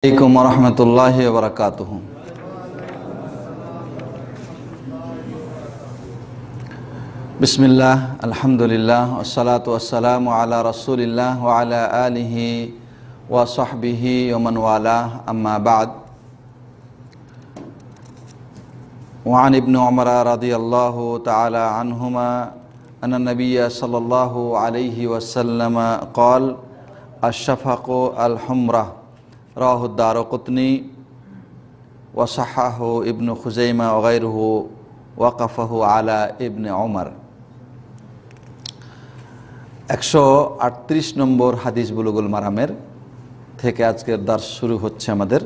عليكم ورحمة الله وبركاته بسم الله الحمد لله والصلاة والسلام على رسول الله وعلى آله وصحبه ومن والاه أما بعد وعن ابن عمر رضي الله تعالى عنهما أن النبي صلى الله عليه وسلم قال الشفق الحمره রাহুদ্দার কুতনি ওয়াসাহ ইবনু খুজাইমা ওগাইরহ ওয়াকাফাহ আলা ইবনে ওমর একশো আটত্রিশ নম্বর হাদিস বুলুগুল মারামের থেকে আজকের দাস শুরু হচ্ছে আমাদের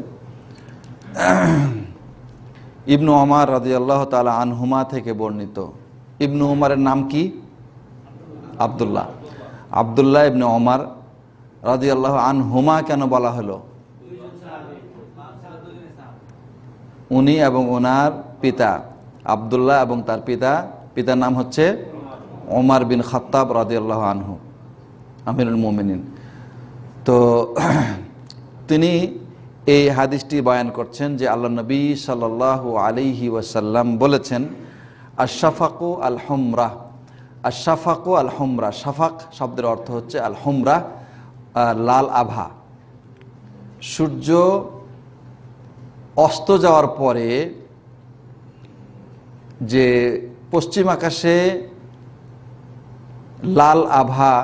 ইবনু ওমার রাজিয়াল্লাহ তালা আনহুমা থেকে বর্ণিত ইবনু ওমারের নাম কি আবদুল্লাহ আবদুল্লাহ ইবনু ওমার রাজিয়াল্লাহ আনহুমা কেন বলা হলো উনি এবং ওনার পিতা আবদুল্লাহ এবং তার পিতা পিতার নাম হচ্ছে ওমার বিন খত্তাব রাজিউল্লাহ আনহু আমিরুল মোমিনিন তো তিনি এই হাদিসটি বয়ান করছেন যে আল্লাহ নবী সাল্লাল্লাহু আলিহি ওয়াসাল্লাম বলেছেন আশাফাকু আল হোমরাহ আশাফাকু আল হোমরা শাফাক শব্দের অর্থ হচ্ছে আল হমরাহ লাল আভা সূর্য অস্ত যাওয়ার পরে যে পশ্চিম আকাশে লাল আভা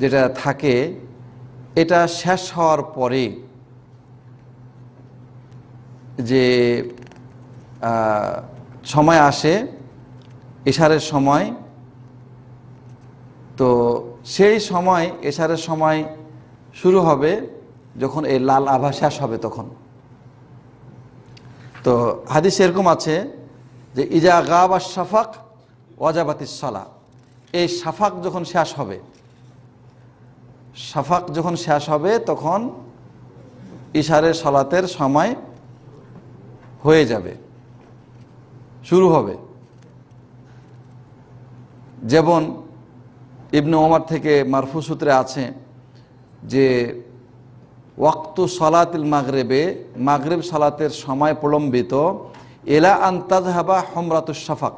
যেটা থাকে এটা শেষ হওয়ার পরে যে সময় আসে এশারের সময় তো সেই সময় এশারের সময় শুরু হবে যখন এই লাল আভা শেষ হবে তখন তো হাদিস এরকম আছে যে ইজা গা বা সাফাক ওয়াজাবাতিস সালা এই সাফাক যখন শেষ হবে সাফাক যখন শেষ হবে তখন ইশারে সলাতের সময় হয়ে যাবে শুরু হবে যেমন ইবনু ওমার থেকে মারফু সূত্রে আছে যে ওয়াক্ত সলাতিল মাগরেবে মাগরেব সালাতের সময় প্রলম্বিত এলা আন্তাজ হাবা হমরাতুস শাফাক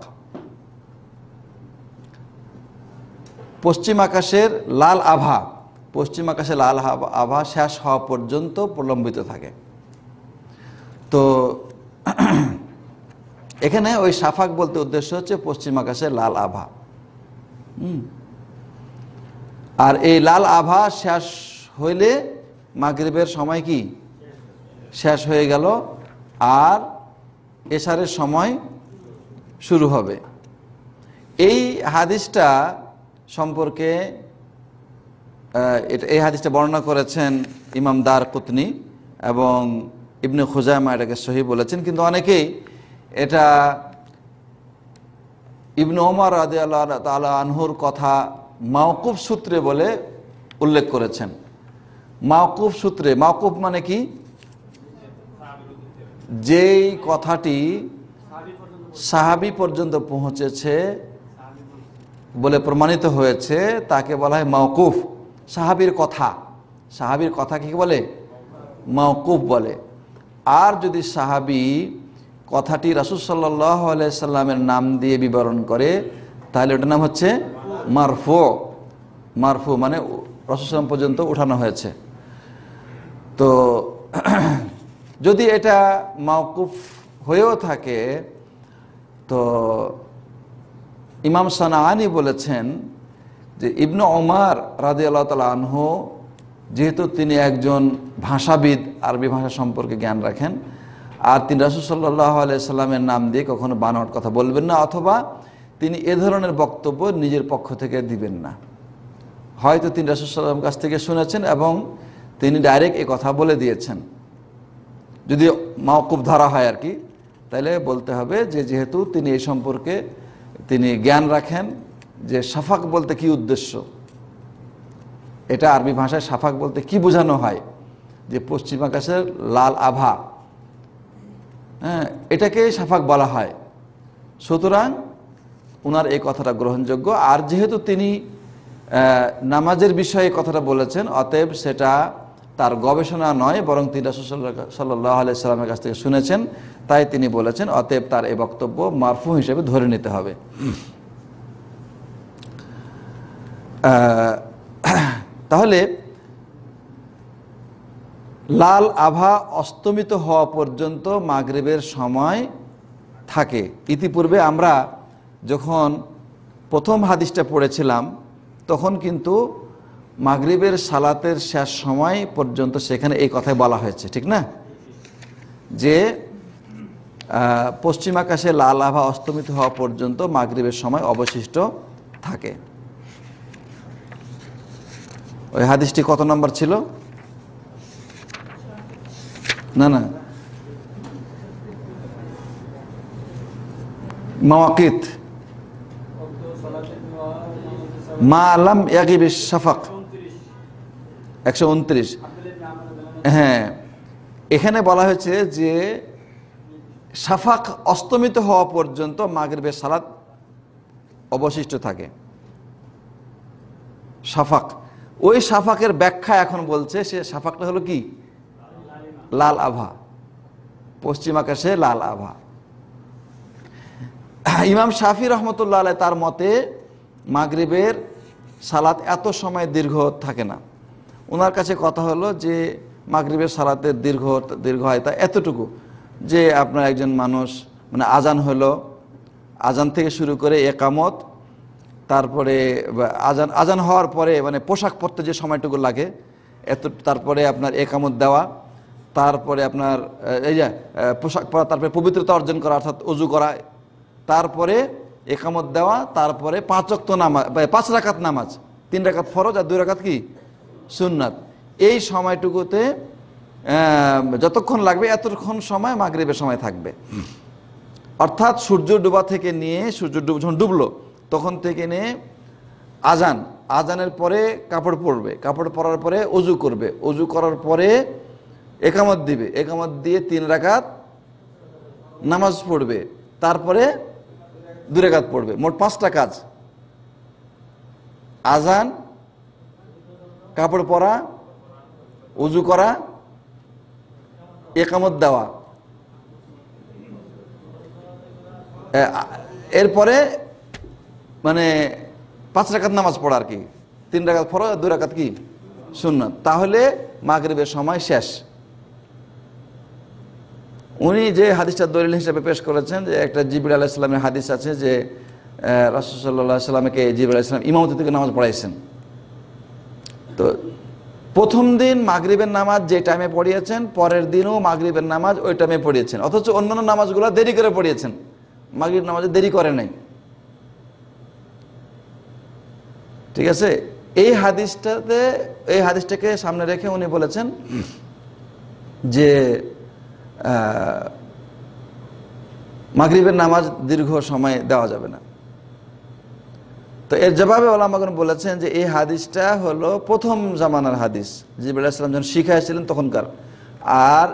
পশ্চিম আকাশের লাল আভা পশ্চিম আকাশে লাল আভা শেষ হওয়া পর্যন্ত প্রলম্বিত থাকে তো এখানে ওই সাফাক বলতে উদ্দেশ্য হচ্ছে পশ্চিম আকাশের লাল আভা আর এই লাল আভা শেষ হইলে মাগরীবের সময় কি শেষ হয়ে গেল আর এশারের সময় শুরু হবে এই হাদিসটা সম্পর্কে এই হাদিসটা বর্ণনা করেছেন ইমাম দার কুতনি এবং ইবনে খুজামা এটাকে সহি বলেছেন কিন্তু অনেকেই এটা ইবনে ওমর রাজি আল্লাহ তালা আনহুর কথা মাওকুব সূত্রে বলে উল্লেখ করেছেন মাওকুফ সূত্রে মাওকুফ মানে কি যেই কথাটি সাহাবি পর্যন্ত পৌঁছেছে বলে প্রমাণিত হয়েছে তাকে বলা হয় মাওকুফ সাহাবির কথা সাহাবির কথা কি বলে মাওকুফ বলে আর যদি সাহাবি কথাটি রাসুল সাল্লাহ নাম দিয়ে বিবরণ করে তাহলে ওটার নাম হচ্ছে মারফো মারফু মানে রসুলাম পর্যন্ত উঠানো হয়েছে তো যদি এটা মাওকুফ হয়েও থাকে তো ইমাম সানাহানি বলেছেন যে ইবনু ওমার রাজি আল্লাহ তাল আনহু যেহেতু তিনি একজন ভাষাবিদ আরবি ভাষা সম্পর্কে জ্ঞান রাখেন আর তিনি রাসুসাল্লাহ আলাইসাল্লামের নাম দিয়ে কখনো বানোয়ার কথা বলবেন না অথবা তিনি এ ধরনের বক্তব্য নিজের পক্ষ থেকে দিবেন না হয়তো তিনি রাসুসাল্লাম কাছ থেকে শুনেছেন এবং তিনি ডাইরেক্ট এ কথা বলে দিয়েছেন যদি মাওকুব ধরা হয় আর কি তাহলে বলতে হবে যে যেহেতু তিনি এই সম্পর্কে তিনি জ্ঞান রাখেন যে সাফাক বলতে কি উদ্দেশ্য এটা আরবি ভাষায় সাফাক বলতে কি বোঝানো হয় যে পশ্চিম আকাশের লাল আভা হ্যাঁ এটাকে সাফাক বলা হয় সুতরাং ওনার এই কথাটা গ্রহণযোগ্য আর যেহেতু তিনি নামাজের বিষয়ে কথাটা বলেছেন অতএব সেটা তার গবেষণা নয় বরং তিনি সাল্লাহ আলি সাল্লামের কাছ থেকে শুনেছেন তাই তিনি বলেছেন অতএব তার এ বক্তব্য মারফু হিসেবে ধরে নিতে হবে তাহলে লাল আভা অস্তমিত হওয়া পর্যন্ত মাগরীবের সময় থাকে ইতিপূর্বে আমরা যখন প্রথম হাদিসটা পড়েছিলাম তখন কিন্তু মাগরিবের সালাতের শেষ সময় পর্যন্ত সেখানে এই কথাই বলা হয়েছে ঠিক না যে পশ্চিম আকাশে লাল আভা অস্তমিত হওয়া পর্যন্ত মাগরীবের সময় অবশিষ্ট থাকে ওই হাদিসটি কত নম্বর ছিল না না মাওয়াকিত মা আলাম ইয়াগিবিস শাফাক একশো উনত্রিশ হ্যাঁ এখানে বলা হয়েছে যে সাফাক অস্তমিত হওয়া পর্যন্ত মাগরীবের সালাত অবশিষ্ট থাকে সাফাক ওই সাফাকের ব্যাখ্যা এখন বলছে সে সাফাকটা হলো কি লাল আভা পশ্চিম আকাশে লাল আভা ইমাম শাফি রহমতুল্লাহ তার মতে মাগরিবের সালাত এত সময় দীর্ঘ থাকে না ওনার কাছে কথা হলো যে মাগরীবের সালাতে দীর্ঘ দীর্ঘ তা এতটুকু যে আপনার একজন মানুষ মানে আজান হলো আজান থেকে শুরু করে একামত তারপরে আজান আজান হওয়ার পরে মানে পোশাক পরতে যে সময়টুকু লাগে এত তারপরে আপনার একামত দেওয়া তারপরে আপনার এই যে পোশাক পরা তারপরে পবিত্রতা অর্জন করা অর্থাৎ উজু করা তারপরে একামত দেওয়া তারপরে পাঁচক্ত নামাজ পাঁচ রাকাত নামাজ তিন রাকাত ফরজ আর দুই রাকাত কি সুন্নাত এই সময়টুকুতে যতক্ষণ লাগবে এতক্ষণ সময় মাগরীবের সময় থাকবে অর্থাৎ সূর্য ডুবা থেকে নিয়ে সূর্য ডুব যখন ডুবলো তখন থেকে নিয়ে আজান আজানের পরে কাপড় পরবে কাপড় পরার পরে অজু করবে অজু করার পরে একামত দিবে একামত দিয়ে তিন রাকাত নামাজ পড়বে তারপরে দু রেখাত পড়বে মোট পাঁচটা কাজ আজান কাপড় পরা উজু করা একামত দেওয়া এরপরে মানে পাঁচ রাকাত নামাজ পড়া আর কি তিন রাকাত ফর দুই রাকাত কি শূন্য তাহলে মাগরীবের সময় শেষ উনি যে হাদিসটা দলিল হিসেবে পেশ করেছেন যে একটা জিবির আলাহিসামের হাদিস আছে যে রাসুসাল্লাহ সাল্লামকে জিবির আলাহিসাম ইমামতি থেকে নামাজ পড়াইছেন তো প্রথম দিন মাগরীবের নামাজ যে টাইমে পড়িয়েছেন পরের দিনও মাগরীবের নামাজ ওই টাইমে পড়িয়েছেন অথচ অন্যান্য নামাজগুলো দেরি করে পড়িয়েছেন মাগরীব নামাজে দেরি করে নাই ঠিক আছে এই হাদিসটাতে এই হাদিসটাকে সামনে রেখে উনি বলেছেন যে মাগরীবের নামাজ দীর্ঘ সময় দেওয়া যাবে না তো এর জবাবে ওলামাগন বলেছেন যে এই হাদিসটা হলো প্রথম জামানার হাদিস জিবুল্লাহ ইসলাম যখন শিখা এসেছিলেন তখনকার আর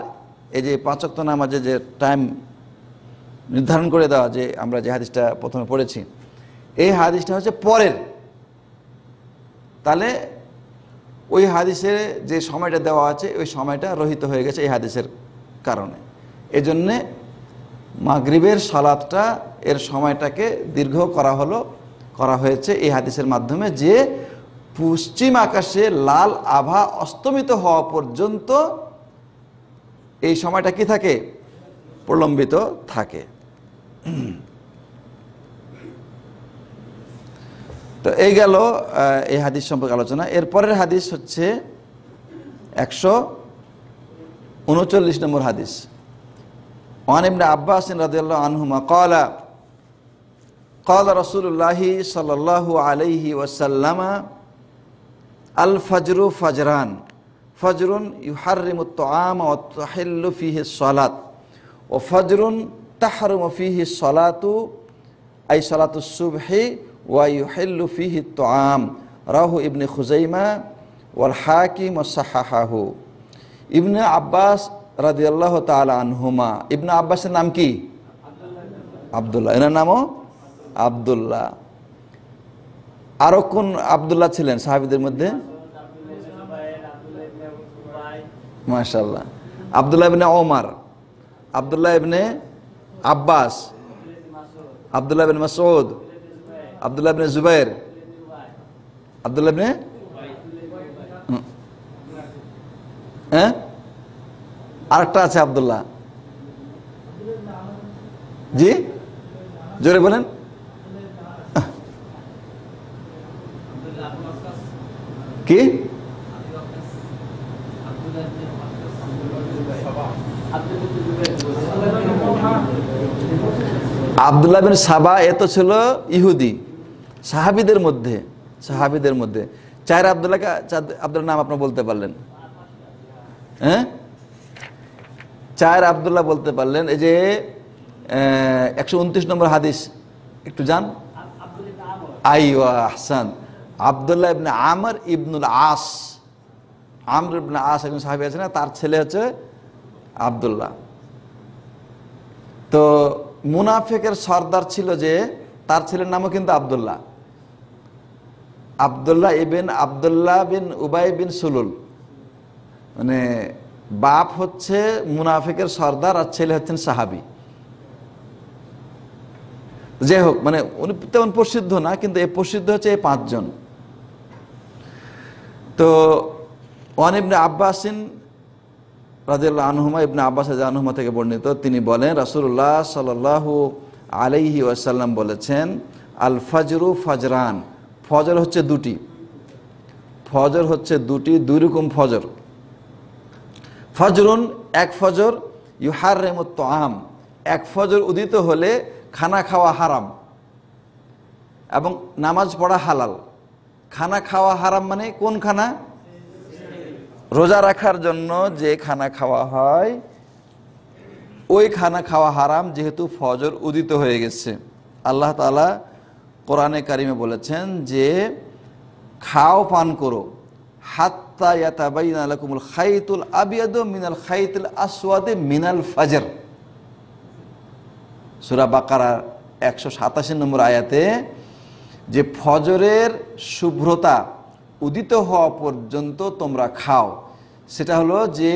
এই যে পাঁচক্ত নামাজে যে টাইম নির্ধারণ করে দেওয়া যে আমরা যে হাদিসটা প্রথমে পড়েছি এই হাদিসটা হচ্ছে পরের তাহলে ওই হাদিসের যে সময়টা দেওয়া আছে ওই সময়টা রহিত হয়ে গেছে এই হাদিসের কারণে এজন্যে মাগরিবের সালাদটা এর সময়টাকে দীর্ঘ করা হলো করা হয়েছে এই হাদিসের মাধ্যমে যে পশ্চিম আকাশে লাল আভা অস্তমিত হওয়া পর্যন্ত এই সময়টা কি থাকে প্রলম্বিত থাকে তো এই গেল এই হাদিস সম্পর্কে আলোচনা এরপরের হাদিস হচ্ছে একশো উনচল্লিশ নম্বর হাদিস ওয়ান ইবনে আব্বাসিন রাদিয়াল্লাহু আনহুমা কলা قال رسول الله صلى الله عليه وسلم الفجر فجران فجر يحرم الطعام وتحل فيه الصلاة وفجر تحرم فيه الصلاة أي صلاة الصبح ويحل فيه الطعام রাহু ইবনে খুজাইমা ওয়াল হাকিম ও সাহাহাহু ইবনে আব্বাস রাজিয়াল্লাহ তালা আনহুমা ইবনে আব্বাসের নাম কি আবদুল্লাহ এনার নামও আবদুল্লাহ আরো কোন আবদুল্লাহ ছিলেন সাহাবিদের মধ্যে মাশাল্লাহ আবদুল্লাহ ইবনে ওমার আবদুল্লাহ ইবনে আব্বাস আবদুল্লাহ ইবনে মাসউদ আবদুল্লাহ ইবনে জুবাইর আবদুল্লাহ ইবনে হ্যাঁ আরেকটা আছে আবদুল্লাহ জি জোরে বলেন কে আবদুল্লাহ বিন সাবা এত ছিল ইহুদি সাহাবিদের মধ্যে সাহাবিদের মধ্যে চার আবদুল্লাহকে আবদুল্লাহ নাম আপনার বলতে পারলেন হ্যাঁ চার আবদুল্লাহ বলতে পারলেন এই যে একশো উনত্রিশ নম্বর হাদিস একটু যান আই ও আহসান আবদুল্লাহ ইবনে আমর ইবনুল আস আমর ইবনে আস একজন সাহাবি আছে না তার ছেলে হচ্ছে আবদুল্লাহ তো মুনাফেকের সর্দার ছিল যে তার ছেলের নামও কিন্তু আবদুল্লাহ আবদুল্লাহ ইবিন আবদুল্লাহ বিন উবাই বিন সুলুল মানে বাপ হচ্ছে মুনাফিকের সর্দার আর ছেলে হচ্ছেন সাহাবি যাই হোক মানে উনি তেমন প্রসিদ্ধ না কিন্তু এ প্রসিদ্ধ হচ্ছে এই পাঁচজন তো ওয়ান ইবনে আব্বাসিন রাজিউল্লাহ আনহুমা ইবনে আব্বাস আনহুমা থেকে বর্ণিত তিনি বলেন রাসুল্লাহ সাল্লাহু আলাইহি ওয়াসাল্লাম বলেছেন আল ফজরু ফজরান ফজর হচ্ছে দুটি ফজর হচ্ছে দুটি দুই রকম ফজর ফজরুন এক ফজর ইউহার রেমত আম এক ফজর উদিত হলে খানা খাওয়া হারাম এবং নামাজ পড়া হালাল খানা খাওয়া হারাম মানে কোন খানা রোজা রাখার জন্য যে খানা খাওয়া হয় ওই খানা খাওয়া হারাম যেহেতু ফজর উদিত হয়ে গেছে আল্লাহ তালা কোরআনে কারিমে বলেছেন যে খাও পান করো মিনাল খাইতুল মিনাল বাকারা একশো সাতাশি নম্বর আয়াতে যে ফজরের শুভ্রতা উদিত হওয়া পর্যন্ত তোমরা খাও সেটা হলো যে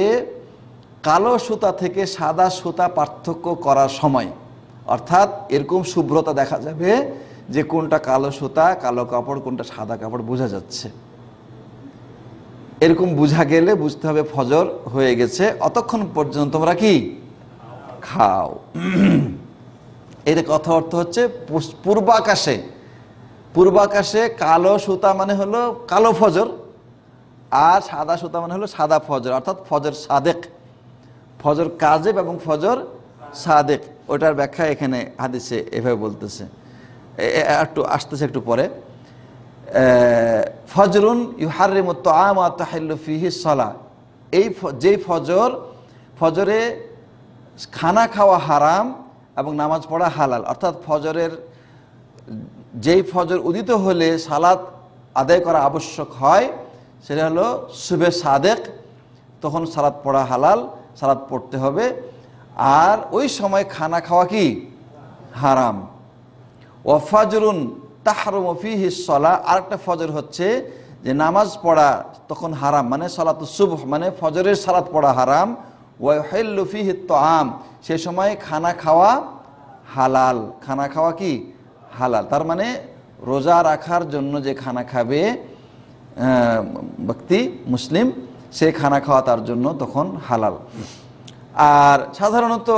কালো সুতা থেকে সাদা সুতা পার্থক্য করার সময় অর্থাৎ এরকম শুভ্রতা দেখা যাবে যে কোনটা কালো সুতা কালো কাপড় কোনটা সাদা কাপড় বোঝা যাচ্ছে এরকম বোঝা গেলে বুঝতে হবে ফজর হয়ে গেছে অতক্ষণ পর্যন্ত তোমরা কি খাও এর কথা অর্থ হচ্ছে পূর্বাকাশে পূর্বাকাশে কালো সুতা মানে হলো কালো ফজর আর সাদা সুতা মানে হলো সাদা ফজর অর্থাৎ ফজর সাদেক ফজর কাজেব এবং ফজর সাদেক ওটার ব্যাখ্যা এখানে হাদিসে এভাবে বলতেছে একটু আসতেছে একটু পরে ফজরুন ইউহারিম মতো তাহিল্লুফিহি সলা এই যেই ফজর ফজরে খানা খাওয়া হারাম এবং নামাজ পড়া হালাল অর্থাৎ ফজরের যেই ফজর উদিত হলে সালাত আদায় করা আবশ্যক হয় সেটা হলো শুভে সাদেক তখন সালাদ পড়া হালাল সালাদ পড়তে হবে আর ওই সময় খানা খাওয়া কি হারাম ওফাজরুন তাহরুম ফিহি সলা আর একটা ফজর হচ্ছে যে নামাজ পড়া তখন হারাম মানে সালাত শুভ মানে ফজরের সালাত পড়া হারাম ওয়াহেল্লুফি হিত্ত আম সে সময় খানা খাওয়া হালাল খানা খাওয়া কি হালাল তার মানে রোজা রাখার জন্য যে খানা খাবে ব্যক্তি মুসলিম সে খানা খাওয়া তার জন্য তখন হালাল আর সাধারণত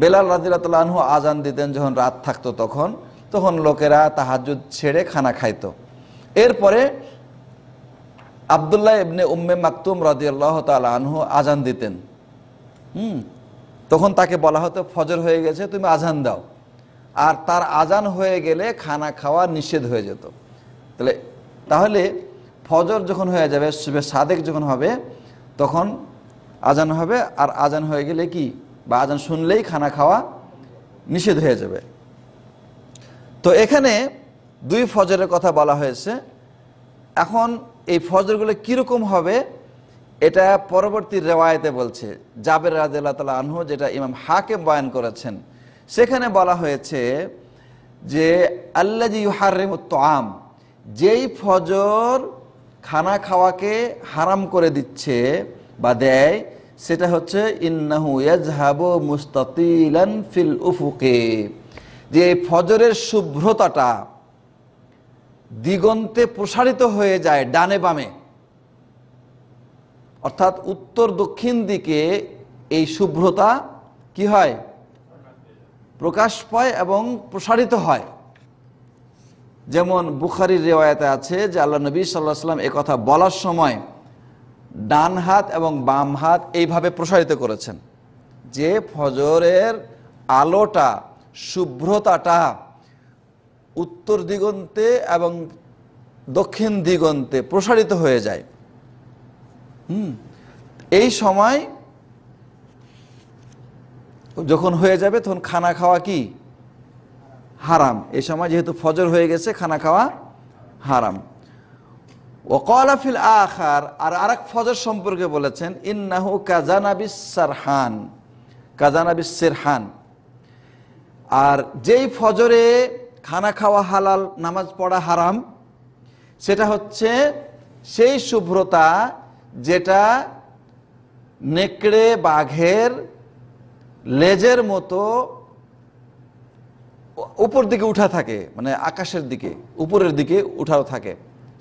বেলাল রাজিলাতু আজান দিতেন যখন রাত থাকতো তখন তখন লোকেরা তাহাজুদ ছেড়ে খানা খাইত এরপরে আবদুল্লাহ ইবনে উম্মে মাকতুম রাজিউল্লাহ তাল আনহু আজান দিতেন হুম তখন তাকে বলা হতো ফজর হয়ে গেছে তুমি আজান দাও আর তার আজান হয়ে গেলে খানা খাওয়া নিষেধ হয়ে যেত তাহলে তাহলে ফজর যখন হয়ে যাবে শুভে সাদেক যখন হবে তখন আজান হবে আর আজান হয়ে গেলে কি বা আজান শুনলেই খানা খাওয়া নিষেধ হয়ে যাবে তো এখানে দুই ফজরের কথা বলা হয়েছে এখন এই ফজরগুলো কীরকম হবে এটা পরবর্তী রেওয়ায়তে বলছে জাবের রাজ আনহু যেটা ইমাম হাকে বয়ান করেছেন সেখানে বলা হয়েছে যে আল্লাহ মতো আম যেই ফজর খানা খাওয়াকে হারাম করে দিচ্ছে বা দেয় সেটা হচ্ছে ইন্নাহু ইয়াজহাবু মুস্তাতিলান ফিল উফুকে যে ফজরের শুভ্রতাটা দিগন্তে প্রসারিত হয়ে যায় ডানে বামে অর্থাৎ উত্তর দক্ষিণ দিকে এই শুভ্রতা কি হয় প্রকাশ পায় এবং প্রসারিত হয় যেমন বুখারির রেওয়ায়তে আছে যে আল্লাহ নবী সাল্লাহ সাল্লাম কথা বলার সময় ডান হাত এবং বাম হাত এইভাবে প্রসারিত করেছেন যে ফজরের আলোটা শুভ্রতাটা উত্তর দিগন্তে এবং দক্ষিণ দিগন্তে প্রসারিত হয়ে যায় হুম এই সময় যখন হয়ে যাবে তখন খানা খাওয়া কি হারাম এ সময় যেহেতু ফজর হয়ে গেছে খানা খাওয়া হারাম ওকলাফিল আখার আর আর এক ফজর সম্পর্কে বলেছেন ইন্নাহু কাজানাবিস সারহান কাজানাবিস সেরহান আর যেই ফজরে খানা খাওয়া হালাল নামাজ পড়া হারাম সেটা হচ্ছে সেই শুভ্রতা যেটা নেকড়ে বাঘের লেজের মতো উপর দিকে উঠা থাকে মানে আকাশের দিকে উপরের দিকে উঠাও থাকে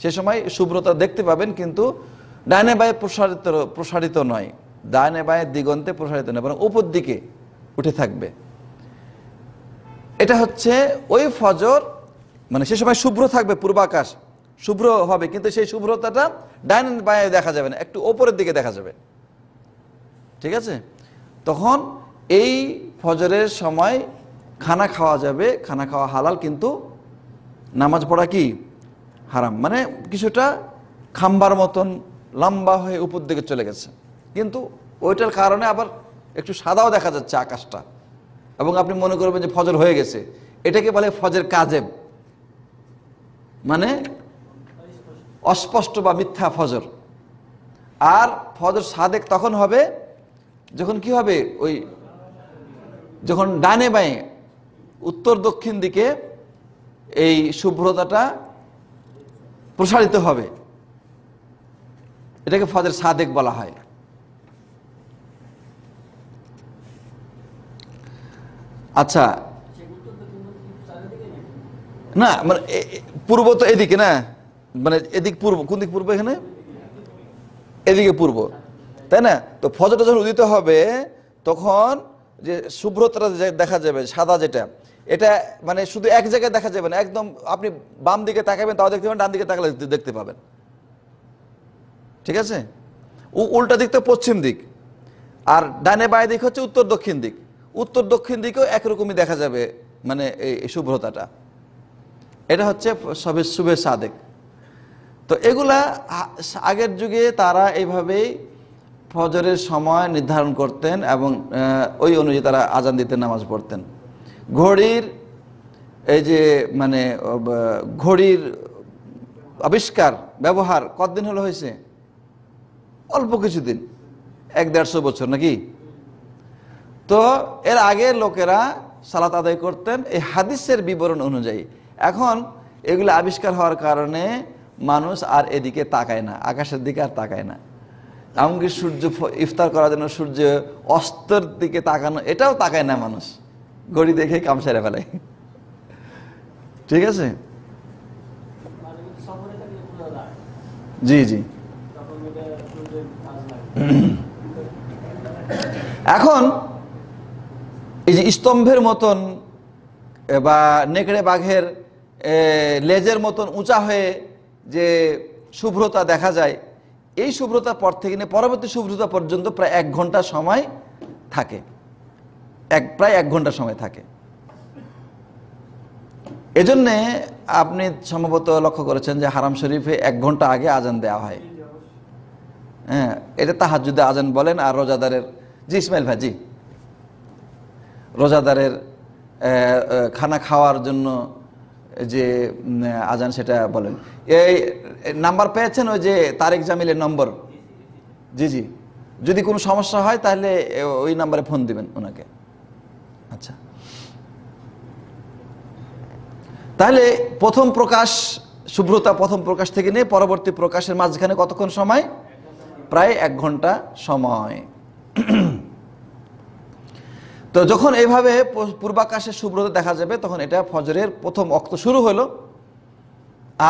সে সময় শুভ্রতা দেখতে পাবেন কিন্তু ডাইনে বায়ে প্রসারিত প্রসারিত নয় ডাইনে বায়ে দিগন্তে প্রসারিত নয় বরং উপর দিকে উঠে থাকবে এটা হচ্ছে ওই ফজর মানে সে সময় শুভ্র থাকবে পূর্বাকাশ শুভ্র হবে কিন্তু সেই শুভ্রতাটা ডাইনে বায়ে দেখা যাবে না একটু ওপরের দিকে দেখা যাবে ঠিক আছে তখন এই ফজরের সময় খানা খাওয়া যাবে খানা খাওয়া হালাল কিন্তু নামাজ পড়া কি হারাম মানে কিছুটা খাম্বার মতন লম্বা হয়ে উপর দিকে চলে গেছে কিন্তু ওইটার কারণে আবার একটু সাদাও দেখা যাচ্ছে আকাশটা এবং আপনি মনে করবেন যে ফজর হয়ে গেছে এটাকে বলে ফজের কাজেব মানে অস্পষ্ট বা মিথ্যা ফজর আর ফজর সাদেক তখন হবে যখন কি হবে ওই যখন ডানে বাঁয়ে উত্তর দক্ষিণ দিকে এই শুভ্রতাটা প্রসারিত হবে এটাকে ফজর সাদেক বলা হয় আচ্ছা না মানে পূর্ব তো এদিকে না মানে এদিক পূর্ব কোন দিক পূর্ব এখানে এদিকে পূর্ব তাই না তো ফজরটা যখন উদিত হবে তখন যে শুভ্রতাটা দেখা যাবে সাদা যেটা এটা মানে শুধু এক জায়গায় দেখা যাবে না একদম আপনি বাম দিকে তাকাবেন তাও দেখতে পাবেন ডান দিকে তাকালে দেখতে পাবেন ঠিক আছে ও উল্টা দিক তো পশ্চিম দিক আর ডানে বায় দিক হচ্ছে উত্তর দক্ষিণ দিক উত্তর দক্ষিণ দিকেও একরকমই দেখা যাবে মানে এই শুভ্রতাটা এটা হচ্ছে সবে শুভে সাদেক তো এগুলা আগের যুগে তারা এইভাবেই ফজরের সময় নির্ধারণ করতেন এবং ওই অনুযায়ী তারা আজান দিতে নামাজ পড়তেন ঘড়ির এই যে মানে ঘড়ির আবিষ্কার ব্যবহার কতদিন হলো হয়েছে অল্প কিছুদিন এক দেড়শো বছর নাকি তো এর আগে লোকেরা সালাত আদায় করতেন এই হাদিসের বিবরণ অনুযায়ী এখন এগুলো আবিষ্কার হওয়ার কারণে মানুষ আর এদিকে তাকায় না আকাশের দিকে আর তাকায় না এমনকি সূর্য ইফতার করার জন্য সূর্য অস্তর দিকে তাকানো এটাও তাকায় না মানুষ গড়ি দেখে কাম সেরে ফেলে ঠিক আছে জি জি এখন এই যে স্তম্ভের মতন বা নেকড়ে বাঘের লেজের মতন উঁচা হয়ে যে শুভ্রতা দেখা যায় এই শুভ্রতার পর থেকে নিয়ে পরবর্তী শুভ্রতা পর্যন্ত প্রায় এক ঘন্টা সময় থাকে এক প্রায় এক ঘন্টা সময় থাকে এজন্যে আপনি সম্ভবত লক্ষ্য করেছেন যে হারাম শরীফে এক ঘন্টা আগে আজান দেওয়া হয় হ্যাঁ এটা যদি আজান বলেন আর রোজাদারের জি ইসমাইল ভাই জি রোজাদারের খানা খাওয়ার জন্য যে আজান সেটা বলেন এই নাম্বার পেয়েছেন ওই যে তারেক জামিলের নম্বর জি জি যদি কোনো সমস্যা হয় তাহলে ওই নাম্বারে ফোন দিবেন ওনাকে আচ্ছা তাহলে প্রথম প্রকাশ শুভ্রতা প্রথম প্রকাশ থেকে নিয়ে পরবর্তী প্রকাশের মাঝখানে কতক্ষণ সময় প্রায় এক ঘন্টা সময় তো যখন এইভাবে পূর্বাকাশে সুব্রত দেখা যাবে তখন এটা ফজরের প্রথম অক্ত শুরু হলো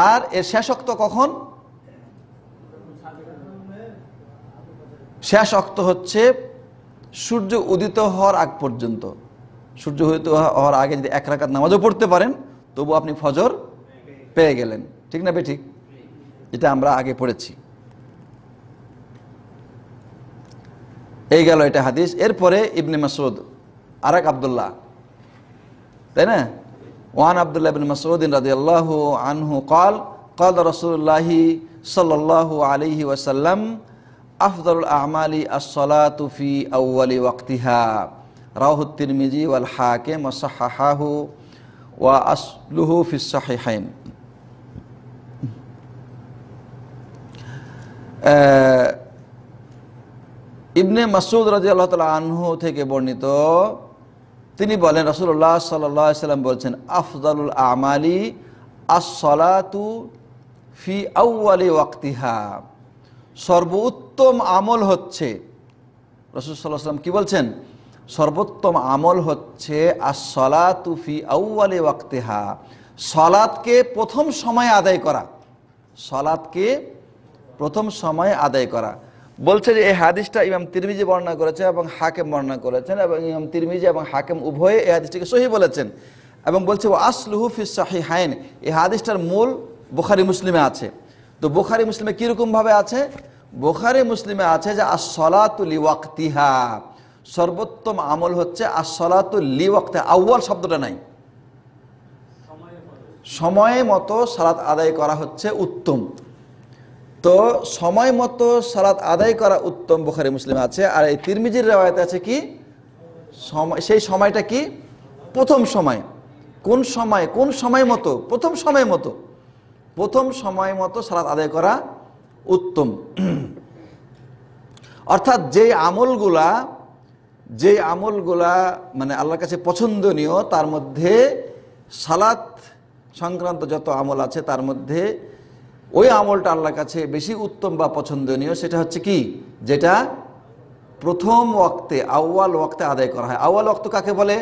আর এর শেষ অক্ত কখন শেষ অক্ত হচ্ছে সূর্য উদিত হওয়ার আগ পর্যন্ত সূর্য উদিত হওয়ার আগে যদি এক রাকাত নামাজও পড়তে পারেন তবু আপনি ফজর পেয়ে গেলেন ঠিক না বেঠিক এটা আমরা আগে পড়েছি এই গেল এটা হাদিস এরপরে ইবনে মাসুদ আর এক আবদুল্লাহ তাই না ওয়ান আবদুল্লাহ বিন মাসউদ্দিন রাজি আল্লাহ আনহু কল কল রসুল্লাহি সাল্লাহ আলিহি ওয়াসাল্লাম আফদরুল আমালি আসলাতুফি আউ্বালি ওয়াক্তিহা রাহুদ্দিন মিজি ওয়াল হাকে মসাহাহু ওয়া আসলুহু ফিসাহিহাইন ইবনে মাসুদ রাজি আল্লাহ তালা আনহু থেকে বর্ণিত তিনি বলেন রসুল্লাহ সাল্লাম বলছেন আফজালুল আমালি আসলাতু ফি আউআলি ওয়াক্তিহা সর্বোত্তম আমল হচ্ছে রসুল সাল্লাহ সাল্লাম কী বলছেন সর্বোত্তম আমল হচ্ছে আসলাতু ফি আউআলি ওয়াক্তিহা সলাদকে প্রথম সময়ে আদায় করা সলাদকে প্রথম সময়ে আদায় করা বলছে যে এই হাদিসটা ইমাম তিরমিজি বর্ণনা করেছেন এবং হাকেম বর্ণনা করেছেন এবং ইমাম তিরমিজি এবং হাকেম উভয়ে এই হাদিসটিকে সহি বলেছেন এবং বলছে ও আসলুহু ফিস শাহি হাইন এই হাদিসটার মূল বোখারি মুসলিমে আছে তো বোখারি মুসলিমে কীরকমভাবে আছে বোখারি মুসলিমে আছে যে আসলাতুল ওয়াক্তিহা সর্বোত্তম আমল হচ্ছে আসলাতুলি ওয়াক্তে আউয়াল শব্দটা নাই সময় মতো সালাত আদায় করা হচ্ছে উত্তম তো সময় মতো সালাদ আদায় করা উত্তম বোখারি মুসলিম আছে আর এই তিরমিজির রেওয়ায়ত আছে কি সময় সেই সময়টা কি প্রথম সময় কোন সময় কোন সময় মতো প্রথম সময় মতো প্রথম সময় মতো সালাদ আদায় করা উত্তম অর্থাৎ যে আমলগুলা যে আমলগুলা মানে আল্লাহর কাছে পছন্দনীয় তার মধ্যে সালাত সংক্রান্ত যত আমল আছে তার মধ্যে ওই আমলটা আল্লাহর কাছে বেশি উত্তম বা পছন্দনীয় সেটা হচ্ছে কি যেটা প্রথম ওয়াক্তে আউয়াল ওয়াক্তে আদায় করা হয় আউয়াল ওক্ত কাকে বলে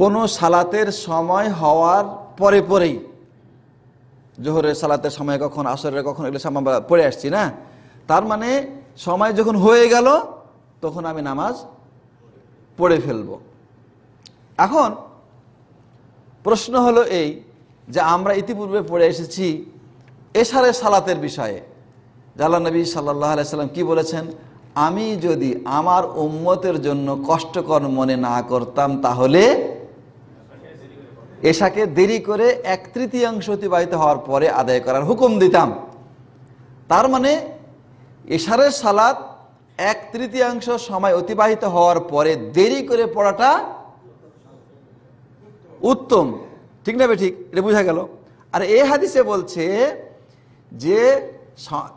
কোনো সালাতের সময় হওয়ার পরে পরেই জোহরের সালাতের সময় কখন আসরের কখন এগুলো সময় পড়ে আসছি না তার মানে সময় যখন হয়ে গেল তখন আমি নামাজ পড়ে ফেলব এখন প্রশ্ন হলো এই যে আমরা ইতিপূর্বে পড়ে এসেছি এশারে সালাতের বিষয়ে জাল্লা নবী সাল্লাহ আলাইসাল্লাম কি বলেছেন আমি যদি আমার উম্মতের জন্য কষ্টকর মনে না করতাম তাহলে এশাকে দেরি করে এক তৃতীয়াংশ অতিবাহিত হওয়ার পরে আদায় করার হুকুম দিতাম তার মানে এশারের সালাত এক তৃতীয়াংশ সময় অতিবাহিত হওয়ার পরে দেরি করে পড়াটা উত্তম ঠিক না ঠিক এটা বোঝা গেল আর এ হাদিসে বলছে যে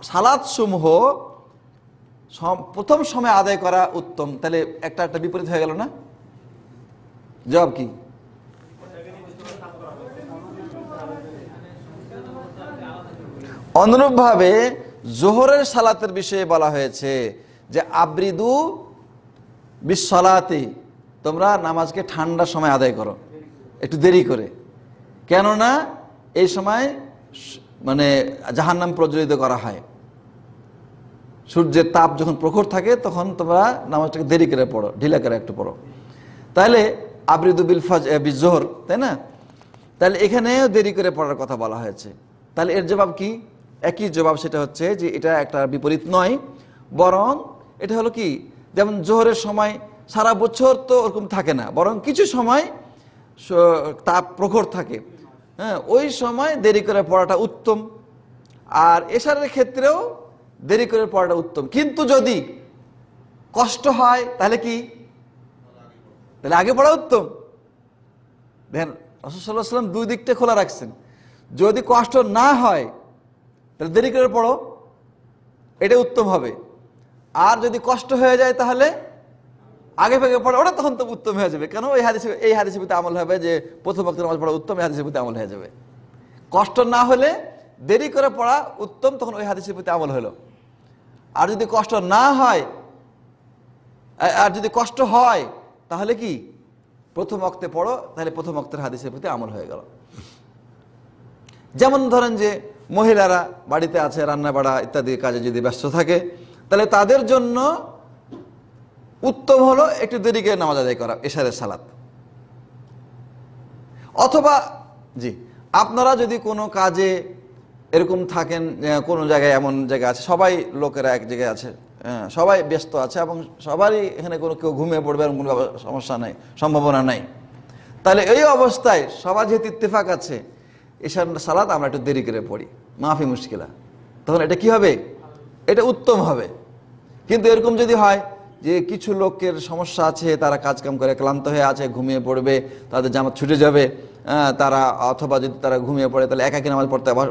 সালাদ সমূহ প্রথম সময় আদায় করা উত্তম তাহলে একটা একটা বিপরীত হয়ে গেল না জবাব কি অনুরূপভাবে জোহরের সালাতের বিষয়ে বলা হয়েছে যে আবৃদু বিশ্বলাতে তোমরা নামাজকে ঠান্ডা সময় আদায় করো একটু দেরি করে কেননা এই সময় মানে জাহান্নাম প্রজ্বলিত করা হয় সূর্যের তাপ যখন প্রখর থাকে তখন তোমরা নামাজটাকে দেরি করে পড়ো ঢিলা করে একটু পড়ো তাহলে আবৃদ বিলফাজ ফাজ বিজোহর তাই না তাহলে এখানেও দেরি করে পড়ার কথা বলা হয়েছে তাহলে এর জবাব কি একই জবাব সেটা হচ্ছে যে এটা একটা বিপরীত নয় বরং এটা হলো কি যেমন জোহরের সময় সারা বছর তো ওরকম থাকে না বরং কিছু সময় তাপ প্রখর থাকে হ্যাঁ ওই সময় দেরি করে পড়াটা উত্তম আর এশারের ক্ষেত্রেও দেরি করে পড়াটা উত্তম কিন্তু যদি কষ্ট হয় তাহলে কি তাহলে আগে পড়া উত্তম দেখেন রসদাল্লাম দুই দিকটা খোলা রাখছেন যদি কষ্ট না হয় তাহলে দেরি করে পড়ো এটা উত্তম হবে আর যদি কষ্ট হয়ে যায় তাহলে আগে ভাগে পড়ে ওটা তখন তো উত্তম হয়ে যাবে কেন এই হাদিসে এই হাদিসের প্রতি আমল হবে যে প্রথম বক্তের নামাজ পড়া উত্তম এই হাদিসের প্রতি আমল হয়ে যাবে কষ্ট না হলে দেরি করে পড়া উত্তম তখন ওই হাদিসের প্রতি আমল হলো আর যদি কষ্ট না হয় আর যদি কষ্ট হয় তাহলে কি প্রথম অক্তে পড়ো তাহলে প্রথম অক্তের হাদিসের প্রতি আমল হয়ে গেল যেমন ধরেন যে মহিলারা বাড়িতে আছে রান্না বাড়া ইত্যাদি কাজে যদি ব্যস্ত থাকে তাহলে তাদের জন্য উত্তম হলো একটু দেরি করে নামাজ আদায় করা এশারের সালাত অথবা জি আপনারা যদি কোনো কাজে এরকম থাকেন কোনো জায়গায় এমন জায়গা আছে সবাই লোকেরা এক জায়গায় আছে সবাই ব্যস্ত আছে এবং সবারই এখানে কোনো কেউ ঘুমিয়ে পড়বে এরকম কোনো সমস্যা নাই সম্ভাবনা নাই তাহলে এই অবস্থায় সবার যেহেতু ইত্তেফাক আছে এশার সালাত আমরা একটু দেরি করে পড়ি মাফি মুশকিলা তখন এটা কি হবে এটা উত্তম হবে কিন্তু এরকম যদি হয় যে কিছু লোকের সমস্যা আছে তারা কাজকাম করে ক্লান্ত হয়ে আছে ঘুমিয়ে পড়বে তাদের জামাত ছুটে যাবে তারা অথবা যদি তারা ঘুমিয়ে পড়ে তাহলে একাকি নামাজ পড়তে আবার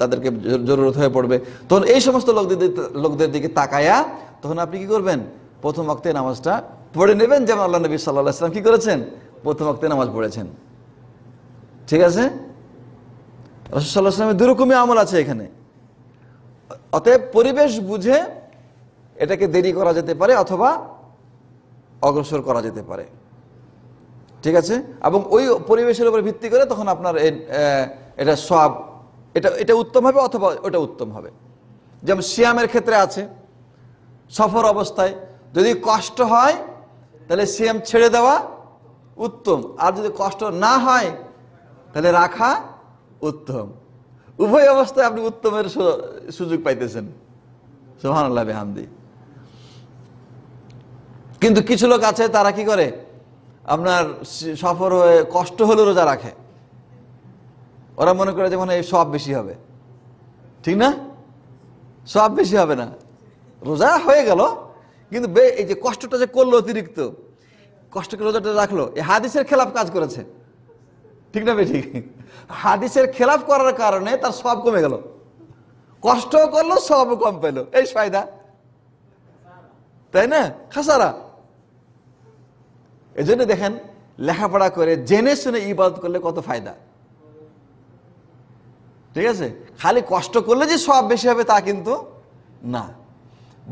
তাদেরকে জরুরত হয়ে পড়বে তখন এই সমস্ত লোকদের লোকদের দিকে তাকায়া তখন আপনি কি করবেন প্রথম অক্তে নামাজটা পড়ে নেবেন যেমন আল্লাহ নবী সাল্লাহ ইসলাম কি করেছেন প্রথম অক্তে নামাজ পড়েছেন ঠিক আছে রসুল সাল্লাহ ইসলামের দুরকমই আমল আছে এখানে অতএব পরিবেশ বুঝে এটাকে দেরি করা যেতে পারে অথবা অগ্রসর করা যেতে পারে ঠিক আছে এবং ওই পরিবেশের উপর ভিত্তি করে তখন আপনার এটা সব এটা এটা উত্তম হবে অথবা ওটা উত্তম হবে যেমন সিয়ামের ক্ষেত্রে আছে সফর অবস্থায় যদি কষ্ট হয় তাহলে সিয়াম ছেড়ে দেওয়া উত্তম আর যদি কষ্ট না হয় তাহলে রাখা উত্তম উভয় অবস্থায় আপনি উত্তমের সুযোগ পাইতেছেন সোহান আল্লাহ বেহামদি কিন্তু কিছু লোক আছে তারা কি করে আপনার সফর হয়ে কষ্ট হলে রোজা রাখে ওরা মনে করে যে মানে সব বেশি হবে ঠিক না সব বেশি হবে না রোজা হয়ে গেল কিন্তু এই যে কষ্টটা যে করলো অতিরিক্ত কষ্টকে রোজাটা রাখলো এই হাদিসের খেলাফ কাজ করেছে ঠিক না বেঠিক হাদিসের খেলাফ করার কারণে তার সব কমে গেল কষ্ট করলো সব কম পেলো এই ফায়দা তাই না খাসারা এজন্য দেখেন লেখাপড়া করে জেনে শুনে ইবাদত করলে কত ফায়দা ঠিক আছে খালি কষ্ট করলে যে সব বেশি হবে তা কিন্তু না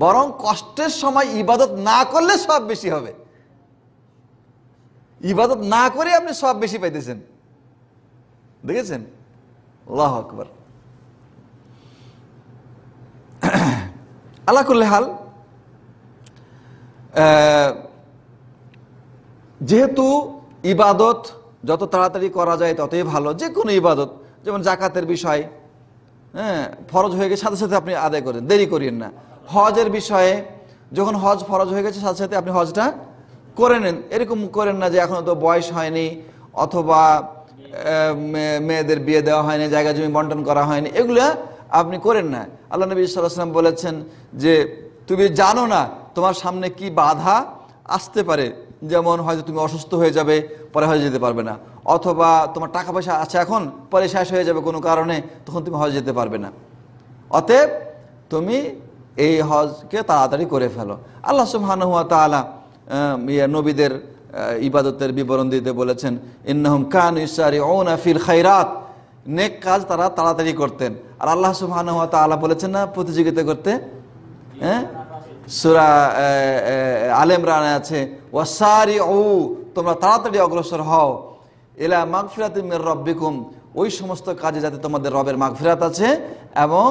বরং কষ্টের সময় ইবাদত না করলে সব বেশি হবে ইবাদত না করে আপনি সব বেশি পাইতেছেন দেখেছেন আল্লাহ আকবর আল্লাহ করলে হাল যেহেতু ইবাদত যত তাড়াতাড়ি করা যায় ততই ভালো যে কোনো ইবাদত যেমন জাকাতের বিষয় হ্যাঁ ফরজ হয়ে গেছে সাথে সাথে আপনি আদায় করেন দেরি করিয়েন না হজের বিষয়ে যখন হজ ফরজ হয়ে গেছে সাথে সাথে আপনি হজটা করে নেন এরকম করেন না যে এখনও তো বয়স হয়নি অথবা মেয়েদের বিয়ে দেওয়া হয়নি জায়গা জমি বন্টন করা হয়নি এগুলো আপনি করেন না আল্লাহ নবী সাল্লাম বলেছেন যে তুমি জানো না তোমার সামনে কি বাধা আসতে পারে যেমন হয়তো তুমি অসুস্থ হয়ে যাবে পরে হজে যেতে পারবে না অথবা তোমার টাকা পয়সা আছে এখন পরে শেষ হয়ে যাবে কোনো কারণে তখন তুমি হজে যেতে পারবে না অতএব তুমি এই হজকে তাড়াতাড়ি করে ফেলো আল্লাহ আলা তালা নবীদের ইবাদতের বিবরণ দিতে বলেছেন ইন্নাহম কান ইসারি ফিল খাইরাত নেক কাজ তারা তাড়াতাড়ি করতেন আর আল্লাহ সুবাহানুয়া তালা বলেছেন না প্রতিযোগিতা করতে হ্যাঁ সুরা আলেমরান আছে ওয়াসারি ও তোমরা তাড়াতাড়ি অগ্রসর হও এলা মাগফিরাত মের রব্বিকুম ওই সমস্ত কাজে যাতে তোমাদের রবের মাগফিরাত আছে এবং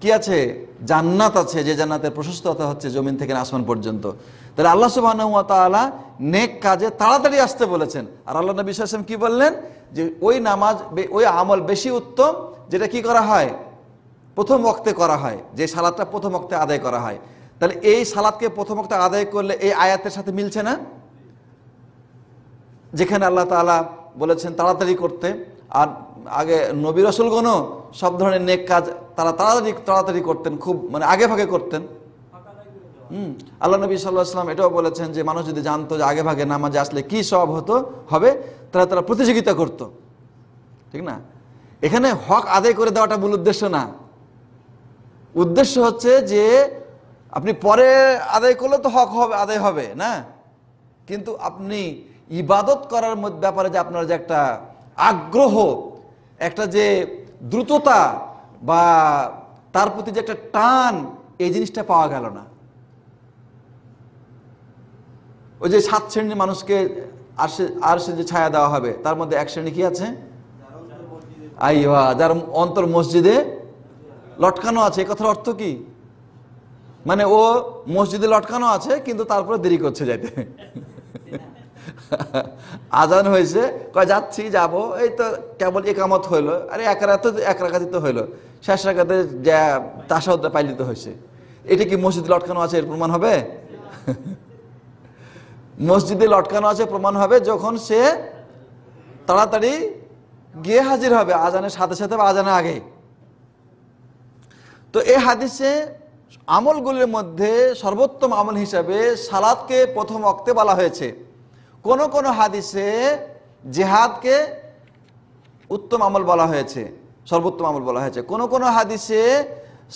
কি আছে জান্নাত আছে যে জান্নাতের প্রশস্ততা হচ্ছে জমিন থেকে আসমান পর্যন্ত তাহলে আল্লাহ সুবাহ তালা নেক কাজে তাড়াতাড়ি আসতে বলেছেন আর আল্লাহ নবী সাসম কি বললেন যে ওই নামাজ ওই আমল বেশি উত্তম যেটা কি করা হয় প্রথম অক্তে করা হয় যে সালাদটা প্রথম অক্তে আদায় করা হয় তাহলে এই সালাদকে প্রথম একটা আদায় করলে এই আয়াতের সাথে মিলছে না যেখানে আল্লাহ তালা বলেছেন তাড়াতাড়ি করতে আর আগে নবী রসুলগণও সব ধরনের নেক কাজ তারা তাড়াতাড়ি তাড়াতাড়ি করতেন খুব মানে আগে ভাগে করতেন হুম আল্লাহ নবী সাল্লাহাম এটাও বলেছেন যে মানুষ যদি জানতো যে আগে ভাগে নামাজে আসলে কি সব হতো হবে তারা তারা প্রতিযোগিতা করত ঠিক না এখানে হক আদায় করে দেওয়াটা মূল উদ্দেশ্য না উদ্দেশ্য হচ্ছে যে আপনি পরে আদায় করলে তো হক হবে আদায় হবে না কিন্তু আপনি ইবাদত করার ব্যাপারে যে আপনার যে একটা আগ্রহ একটা যে দ্রুততা বা তার প্রতি যে একটা টান এই জিনিসটা পাওয়া গেল না ওই যে সাত শ্রেণীর মানুষকে আর সে যে ছায়া দেওয়া হবে তার মধ্যে এক শ্রেণী কি আছে আইয়া যার অন্তর মসজিদে লটকানো আছে এ কথার অর্থ কি মানে ও মসজিদে লটকানো আছে কিন্তু তারপরে দেরি করছে যাইতে আজান হয়েছে কয় যাচ্ছি যাব এই তো কেবল একামত হইলো আরে এক রাত এক রাখাতে তো হইলো শেষ রাখাতে যা তাসাউদ্দা পাইলিত হয়েছে এটা কি মসজিদে লটকানো আছে এর প্রমাণ হবে মসজিদে লটকানো আছে প্রমাণ হবে যখন সে তাড়াতাড়ি গিয়ে হাজির হবে আজানের সাথে সাথে বা আজানের আগে তো এই হাদিসে আমলগুলির মধ্যে সর্বোত্তম আমল হিসাবে সালাদকে প্রথম অক্তে বলা হয়েছে কোন কোন হাদিসে জেহাদকে উত্তম আমল বলা হয়েছে সর্বোত্তম আমল বলা হয়েছে কোন কোন হাদিসে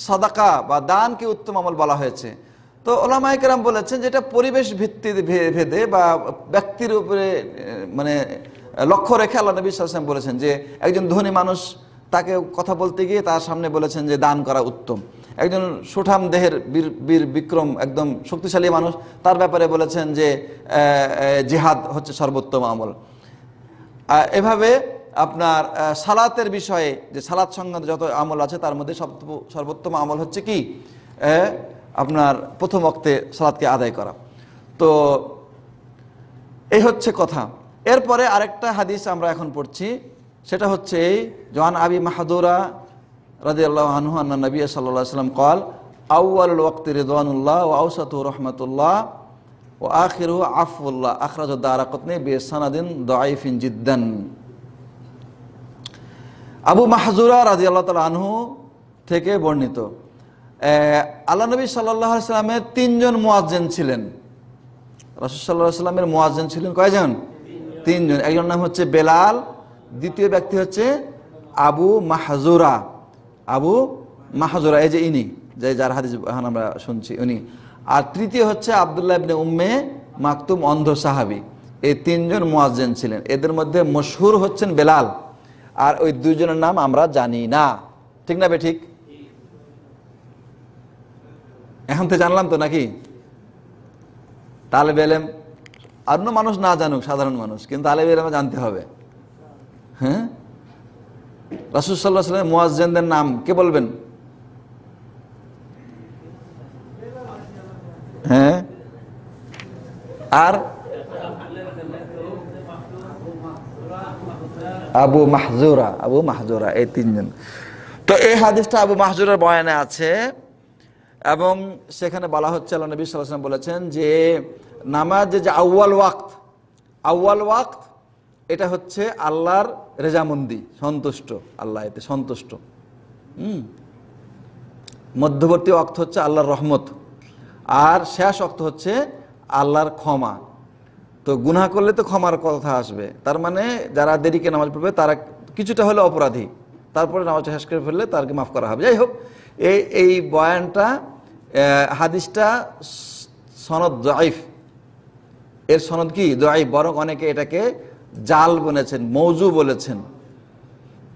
সাদাকা বা দানকে উত্তম আমল বলা হয়েছে তো ওলামাইকেরাম বলেছেন যেটা পরিবেশ ভিত্তি ভেদে বা ব্যক্তির উপরে মানে লক্ষ্য রেখে আল্লাহ নবী সাল বলেছেন যে একজন ধনী মানুষ তাকে কথা বলতে গিয়ে তার সামনে বলেছেন যে দান করা উত্তম একজন সুঠাম দেহের বীর বীর বিক্রম একদম শক্তিশালী মানুষ তার ব্যাপারে বলেছেন যে জেহাদ হচ্ছে সর্বোত্তম আমল এভাবে আপনার সালাতের বিষয়ে যে সালাত সংক্রান্ত যত আমল আছে তার মধ্যে সর্বোত্তম আমল হচ্ছে কি আপনার প্রথম অক্তে সালাদকে আদায় করা তো এই হচ্ছে কথা এরপরে আরেকটা হাদিস আমরা এখন পড়ছি সেটা হচ্ছে জোয়ান আবি মাহাদুরা আল্লাহ আনহু নবী সাল্লাম কল ও আফউল্লাহ আখরাজ দারাকতনে আবু মাহজুরা রাজি আল্লাহ আনহু থেকে বর্ণিত আল্লাহ নবী সাল্লামের তিনজন মোয়াজ্জেন ছিলেন রসদাল্লাহ সাল্লামের মোয়াজ্জেন ছিলেন কয়জন তিনজন একজন নাম হচ্ছে বেলাল দ্বিতীয় ব্যক্তি হচ্ছে আবু মাহজুরা আবু মাহাজুরা এই যে ইনি যে যার হাদিস আমরা শুনছি উনি আর তৃতীয় হচ্ছে আবদুল্লাহ ইবনে উম্মে মাকতুম অন্ধ সাহাবি এই তিনজন মোয়াজ্জেন ছিলেন এদের মধ্যে মশহুর হচ্ছেন বেলাল আর ওই দুজনের নাম আমরা জানি না ঠিক না বে ঠিক এখন তো জানলাম তো নাকি তালেব এলেম অন্য মানুষ না জানুক সাধারণ মানুষ কিন্তু তালেব এলেম জানতে হবে হ্যাঁ রাসুল সাল্লাহ সাল্লামের মোয়াজ্জেনদের নাম কে বলবেন হ্যাঁ আর আবু মাহজুরা আবু মাহজুরা এই তিনজন তো এই হাদিসটা আবু মাহজুরার বয়ানে আছে এবং সেখানে বলা হচ্ছে আল্লাহ নবী সাল্লাম বলেছেন যে নামাজ যে আউ্বাল ওয়াক্ত আউ্বাল ওয়াক্ত এটা হচ্ছে আল্লাহর রেজামন্দি সন্তুষ্ট আল্লাহ এতে সন্তুষ্ট হুম মধ্যবর্তী অর্থ হচ্ছে আল্লাহর রহমত আর শেষ অর্থ হচ্ছে আল্লাহর ক্ষমা তো গুনা করলে তো ক্ষমার কথা আসবে তার মানে যারা দেরিকে নামাজ পড়বে তারা কিছুটা হলে অপরাধী তারপরে নামাজ শেষ করে ফেললে তারকে মাফ করা হবে যাই হোক এই এই বয়ানটা হাদিসটা সনদ জয়ফ এর সনদ কি জয়ফ বরং অনেকে এটাকে জাল বলেছেন মৌজু বলেছেন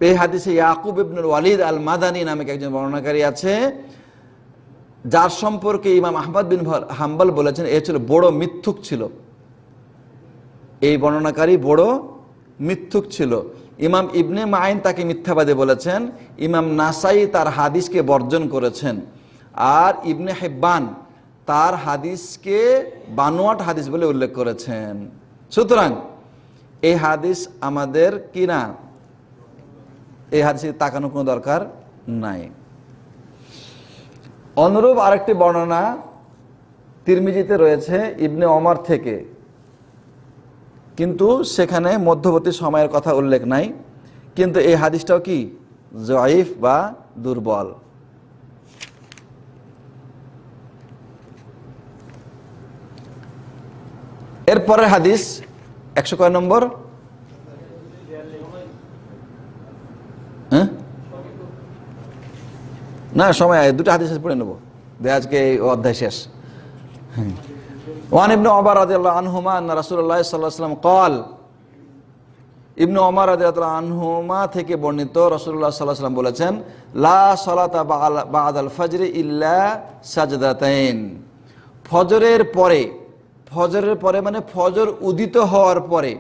এই হাদিসে ইয়াকুব ইবনুল ওয়ালিদ আল মাদানি নামে একজন বর্ণনাকারী আছে যার সম্পর্কে ইমাম আহমদ বিন হাম্বাল বলেছেন এ ছিল বড় মিথ্যুক ছিল এই বর্ণনাকারী বড় মিথ্যুক ছিল ইমাম ইবনে মাইন তাকে মিথ্যাবাদী বলেছেন ইমাম নাসাই তার হাদিসকে বর্জন করেছেন আর ইবনে হেব্বান তার হাদিসকে বানোয়াট হাদিস বলে উল্লেখ করেছেন সুতরাং এই হাদিস আমাদের কি না এই হাদিস তাকানো কোনো দরকার নাই অনুরূপ আরেকটি বর্ণনা তিরমিজিতে রয়েছে ইবনে অমর থেকে কিন্তু সেখানে মধ্যবর্তী সময়ের কথা উল্লেখ নাই কিন্তু এই হাদিসটাও কি জয়ীফ বা দুর্বল এরপরের হাদিস একশো কয় নম্বর হ্যাঁ না সময় দুটো শেষ পড়ে নেবো আজকে অধ্যায় শেষ ওয়ান ইবনু অমর রাজিয়াল্লাহ আনহুমা আন্না রাসুল্লাহ সাল্লাহাম কল ইবনু অমর রাজিয়াল্লাহ আনহুমা থেকে বর্ণিত রসুল্লাহ সাল্লাহাম বলেছেন লা সলাতা বা আদাল ফজরে ইল্লা সাজদাতাইন ফজরের পরে ফজরের পরে মানে ফজর উদিত হওয়ার পরে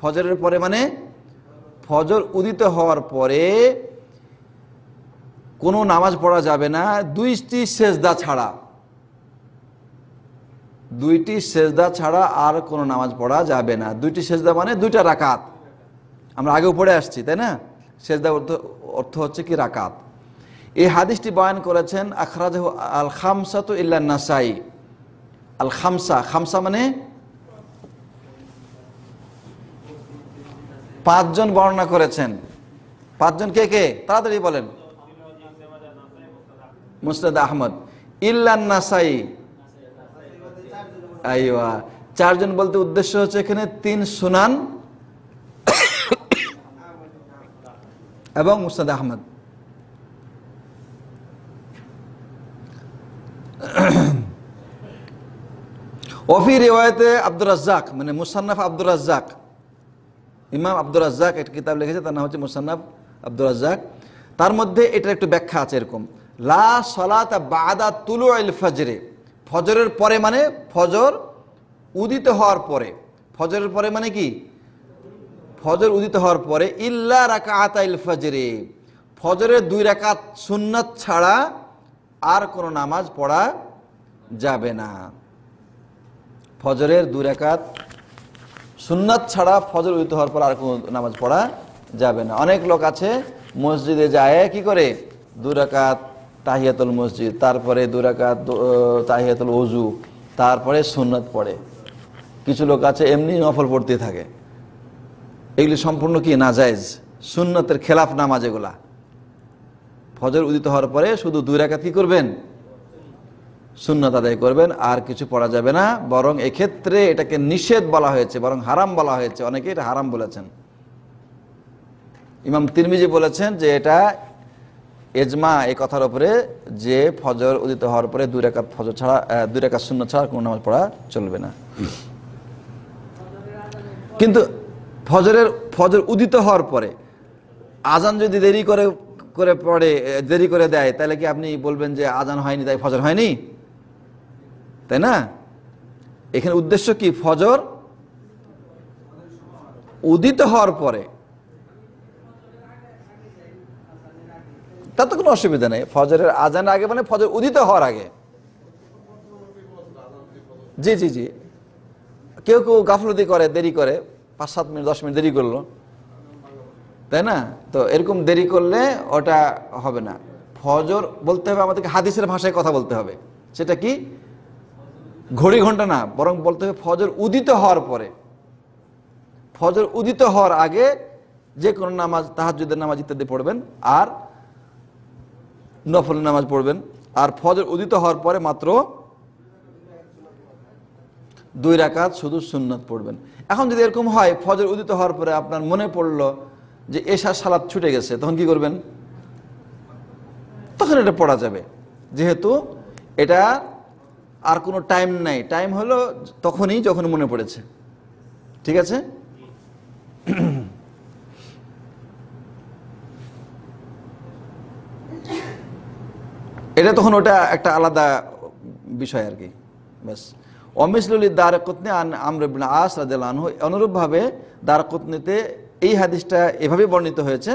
ফজরের পরে মানে ফজর উদিত হওয়ার পরে কোনো নামাজ পড়া যাবে না দুইটি সেজদা ছাড়া দুইটি সেজদা ছাড়া আর কোনো নামাজ পড়া যাবে না দুইটি সেজদা মানে দুইটা রাকাত আমরা আগেও পড়ে আসছি তাই না সেজদা অর্থ অর্থ হচ্ছে কি রাকাত এই হাদিসটি বয়ান করেছেন আখরাজ আল খামসাত ইল্লা নাসাই আল খামসা খামসা মানে পাঁচজন বর্ণনা করেছেন পাঁচজন কে কে তাড়াতাড়ি বলেন মুস্তাদ আহমদ ইল্লান নাসাই আইওয়া চারজন বলতে উদ্দেশ্য হচ্ছে এখানে তিন সুনান এবং মুস্তাদ আহমদ অফি রেওয়ায়তে আব্দুর রাজ্জাক মানে মুসান্নাফ আব্দুর রাজ্জাক ইমাম আব্দুর রাজ্জাক একটা কিতাব লিখেছে তার নাম হচ্ছে মুসান্নাফ আব্দুর রাজ্জাক তার মধ্যে এটার একটু ব্যাখ্যা আছে এরকম লা সলাত বাদা তুলু আল ফজরে ফজরের পরে মানে ফজর উদিত হওয়ার পরে ফজরের পরে মানে কি ফজর উদিত হওয়ার পরে ইল্লা রাকা রাকাত আল ফজরে ফজরের দুই রাকাত সুন্নত ছাড়া আর কোনো নামাজ পড়া যাবে না ফজরের দু রেখাত সুন্নাত ছাড়া ফজর উদিত হওয়ার পর আর কোনো নামাজ পড়া যাবে না অনেক লোক আছে মসজিদে যায় কি করে দু রেখাত তাহিয়াতুল মসজিদ তারপরে দু রেখাত তাহিয়াতুল ওজু তারপরে সুন্নাত পড়ে কিছু লোক আছে এমনি নফল পড়তে থাকে এগুলি সম্পূর্ণ কি যায়জ সুন্নতের খেলাফ নামাজ এগুলা ফজর উদিত হওয়ার পরে শুধু দুই রাখাত কি করবেন সুন্নত আদায় করবেন আর কিছু পড়া যাবে না বরং এক্ষেত্রে এটাকে নিষেধ বলা হয়েছে বরং হারাম বলা হয়েছে অনেকে এটা হারাম বলেছেন ইমাম তিরমিজি বলেছেন যে এটা এজমা এই কথার উপরে যে ফজর উদিত হওয়ার পরে দুই রেখা ফজর ছাড়া দুই রেখা শূন্য ছাড়া কোনো নামাজ পড়া চলবে না কিন্তু ফজরের ফজর উদিত হওয়ার পরে আজান যদি দেরি করে করে পড়ে দেরি করে দেয় তাহলে কি আপনি বলবেন যে আজান হয়নি তাই ফজর হয়নি তাই না এখানে উদ্দেশ্য কি ফজর উদিত হওয়ার পরে তাতে কোনো অসুবিধা নেই ফজরের আজান আগে মানে ফজর উদিত হওয়ার আগে জি জি জি কেউ কেউ গাফলতি করে দেরি করে পাঁচ সাত মিনিট দশ মিনিট দেরি করলো তাই না তো এরকম দেরি করলে ওটা হবে না ফজর বলতে হবে আমাদেরকে হাদিসের ভাষায় কথা বলতে হবে সেটা কি ঘড়ি ঘন্টা না বরং বলতে হবে ফজর উদিত হওয়ার পরে ফজর উদিত হওয়ার আগে যে কোনো নামাজ তাহাজুদের নামাজ ইত্যাদি পড়বেন আর নফল নামাজ পড়বেন আর ফজর উদিত হওয়ার পরে মাত্র দুই রাকাত শুধু সুন্নত পড়বেন এখন যদি এরকম হয় ফজর উদিত হওয়ার পরে আপনার মনে পড়ল যে এশা সালাত ছুটে গেছে তখন কি করবেন তখন এটা পড়া যাবে যেহেতু এটা আর কোনো টাইম নাই টাইম হলো তখনই যখন মনে পড়েছে ঠিক আছে এটা তখন ওটা একটা আলাদা বিষয় আর কি ব্যাস অমিসলি দ্বার আন আমরবিন আস রাজু অনুরূপভাবে কুতনিতে এই হাদিসটা এভাবে বর্ণিত হয়েছে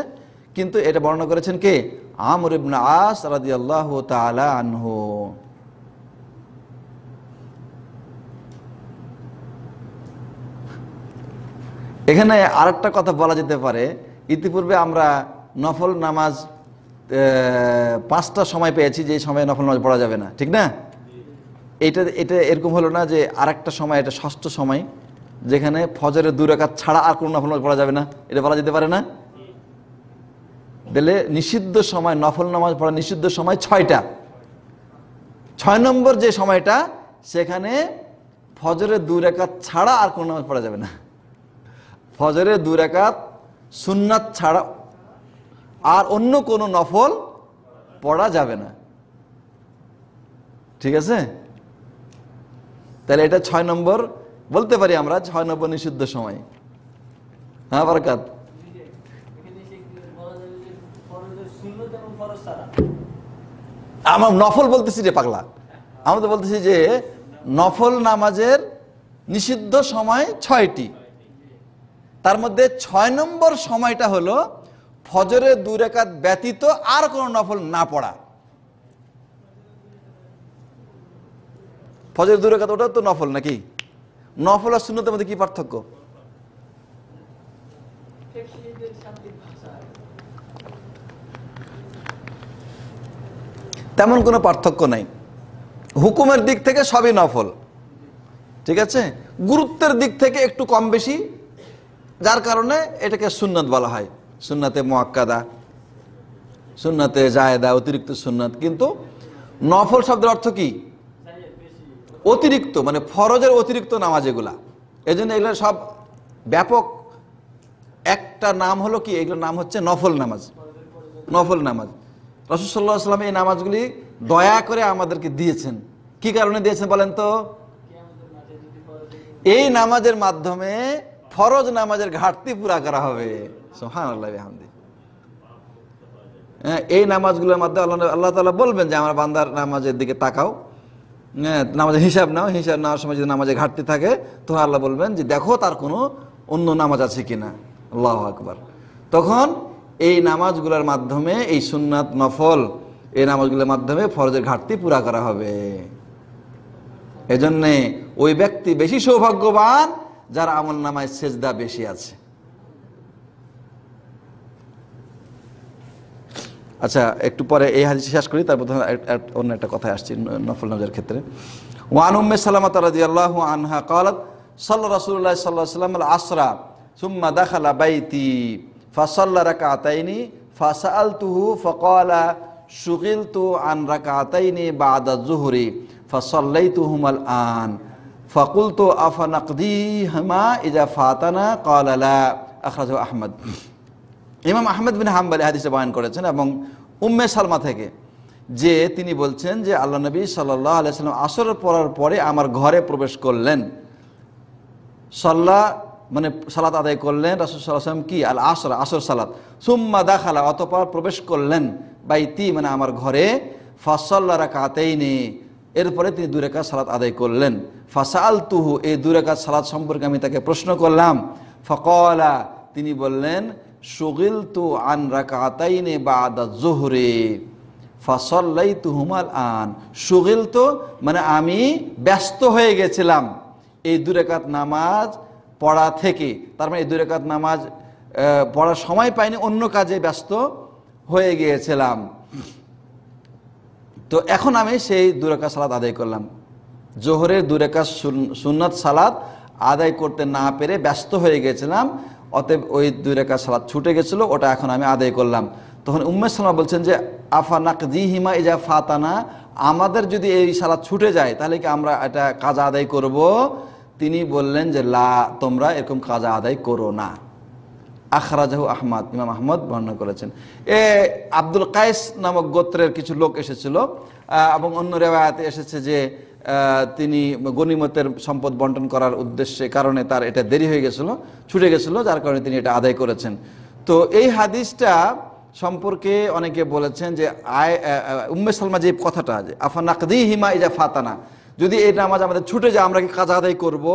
কিন্তু এটা বর্ণনা করেছেন কে আমর আস আস আল্লাহ তালা আনহ এখানে আর কথা বলা যেতে পারে ইতিপূর্বে আমরা নফল নামাজ পাঁচটা সময় পেয়েছি যে সময় নফল নামাজ পড়া যাবে না ঠিক না এটা এটা এরকম হলো না যে আর সময় এটা ষষ্ঠ সময় যেখানে ফজরের দু রেখাত ছাড়া আর কোনো নফল নামাজ পড়া যাবে না এটা বলা যেতে পারে না দিলে নিষিদ্ধ সময় নফল নামাজ পড়া নিষিদ্ধ সময় ছয়টা ছয় নম্বর যে সময়টা সেখানে ফজরের দু রেখাত ছাড়া আর কোনো নামাজ পড়া যাবে না ফজরে দু রেখাত সুন্নাত ছাড়া আর অন্য কোনো নফল পড়া যাবে না ঠিক আছে তাহলে এটা ছয় নম্বর বলতে পারি আমরা ছয় নম্বর নিষিদ্ধ সময় হ্যাঁ বারকাত আমার নফল বলতেছি রে পাগলা আমরা তো বলতেছি যে নফল নামাজের নিষিদ্ধ সময় ছয়টি তার মধ্যে ছয় নম্বর সময়টা হলো ফজরে দুই রেখাত ব্যতীত আর কোনো নফল না পড়া ফজরের দুই রেখাত ওটা তো নফল নাকি নফল আর শূন্যতার মধ্যে কি পার্থক্য তেমন কোনো পার্থক্য নাই হুকুমের দিক থেকে সবই নফল ঠিক আছে গুরুত্বের দিক থেকে একটু কম বেশি যার কারণে এটাকে সুননাথ বলা হয় সুন্নাতে মোয়াক্কাদা সুন্নাতে জায়দা অতিরিক্ত সুননাথ কিন্তু নফল শব্দের অর্থ কি অতিরিক্ত মানে ফরজের অতিরিক্ত নামাজ এগুলা এই জন্য এগুলো সব ব্যাপক একটা নাম হলো কি এগুলোর নাম হচ্ছে নফল নামাজ নফল নামাজ রসুল্লাহ আসলাম এই নামাজগুলি দয়া করে আমাদেরকে দিয়েছেন কি কারণে দিয়েছেন বলেন তো এই নামাজের মাধ্যমে ফরজ নামাজের ঘাটতি পুরা করা হবে হ্যাঁ এই নামাজগুলোর মাধ্যমে আল্লাহ আল্লাহ তালা বলবেন যে আমার বান্দার নামাজের দিকে তাকাও হ্যাঁ নামাজের হিসাব নাও হিসাব নেওয়ার সময় যদি নামাজে ঘাটতি থাকে তো আল্লাহ বলবেন যে দেখো তার কোনো অন্য নামাজ আছে কিনা আল্লাহ আকবর তখন এই নামাজগুলোর মাধ্যমে এই সুন্নাত নফল এই নামাজগুলোর মাধ্যমে ফরজের ঘাটতি পুরা করা হবে এজন্যে ওই ব্যক্তি বেশি সৌভাগ্যবান যার আমল নামায় সেজদা বেশি আছে আচ্ছা একটু পরে এই হাজি শেষ করি তারপর অন্য একটা কথা আসছি নফল নজরের ক্ষেত্রে ওয়ান উম্মে সালামত রাজি আল্লাহ আনহা কালাত সাল্লা রসুল্লাহ সাল্লাহ সাল্লাম আল আসরা সুম্মা দাখালা বাইতি ফাসাল্লা রাকা আতাইনি ফাসা আল তুহু ফকলা সুগিল তু আন রাকা আতাইনি বা আদা জুহুরি ফাসল্লাই তুহুমাল আন ফাকুল তো আফা নাকদি হামা ইজা ফাতানা কাল আলা আখরাজ আহমদ ইমাম আহমেদ বিন হাম্বালি হাদিসে বয়ান করেছেন এবং উম্মে সালমা থেকে যে তিনি বলছেন যে আল্লাহ নবী সাল্লাহ সাল্লাম আসর পড়ার পরে আমার ঘরে প্রবেশ করলেন সাল্লাহ মানে সালাত আদায় করলেন রাসুল সাল্লাম কি আল আসর আসর সালাত সুম্মা দাখালা অতপর প্রবেশ করলেন বাইতি মানে আমার ঘরে ফাসল্লা রাকাতেই নেই এরপরে তিনি দুরেকাত সালাত আদায় করলেন ফাসাল আল তুহু এই দুরেকাত সালাত সম্পর্কে আমি তাকে প্রশ্ন করলাম ফকলা তিনি বললেন সুগিল তু আন রাকাতাইনে বা আদা জোহরে ফাসল্লাই তুহুমাল আন সুগিল তো মানে আমি ব্যস্ত হয়ে গেছিলাম এই দুরেকাত নামাজ পড়া থেকে তার মানে এই দুরেকাত নামাজ পড়ার সময় পাইনি অন্য কাজে ব্যস্ত হয়ে গিয়েছিলাম তো এখন আমি সেই দুরেকা সালাদ আদায় করলাম জোহরের দুরেকা সুন্নাত সালাদ আদায় করতে না পেরে ব্যস্ত হয়ে গেছিলাম অতএব ওই দুরেকা সালাদ ছুটে গেছিলো ওটা এখন আমি আদায় করলাম তখন উম্মেদ সালামা বলছেন যে আফানাক জিহিমা ইজা ফাতানা আমাদের যদি এই সালাদ ছুটে যায় তাহলে কি আমরা এটা কাজ আদায় করব তিনি বললেন যে লা তোমরা এরকম কাজ আদায় করো না আখরাজাহু আহমদ ইমাম আহমদ বর্ণনা করেছেন এ আব্দুল কায়েস নামক গোত্রের কিছু লোক এসেছিল এবং অন্য রেওয়ায়াতে এসেছে যে তিনি গণিমতের সম্পদ বন্টন করার উদ্দেশ্যে কারণে তার এটা দেরি হয়ে গেছিল ছুটে গেছিল যার কারণে তিনি এটা আদায় করেছেন তো এই হাদিসটা সম্পর্কে অনেকে বলেছেন যে আয় উম্মে সালমা যে কথাটা যে আফানাকদি হিমা ইজা ফাতানা যদি এই নামাজ আমাদের ছুটে যায় আমরা কি কাজ আদায় করব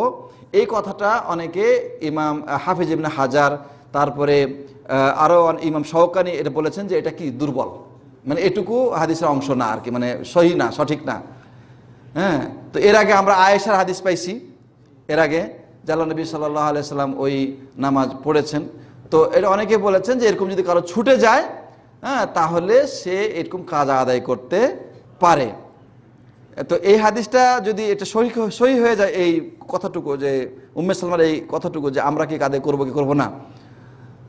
এই কথাটা অনেকে ইমাম হাফিজ ইবনে হাজার তারপরে আরও ইমাম শহকানি এটা বলেছেন যে এটা কি দুর্বল মানে এটুকু হাদিসের অংশ না আর কি মানে সহি না সঠিক না হ্যাঁ তো এর আগে আমরা আয়েশার হাদিস পাইছি এর আগে জাল্লা নবী সাল্লাহ সাল্লাম ওই নামাজ পড়েছেন তো এটা অনেকে বলেছেন যে এরকম যদি কারো ছুটে যায় হ্যাঁ তাহলে সে এরকম কাজ আদায় করতে পারে তো এই হাদিসটা যদি এটা সহি সহি হয়ে যায় এই কথাটুকু যে উম্মে সালমার এই কথাটুকু যে আমরা কি কাদের করবো কি করবো না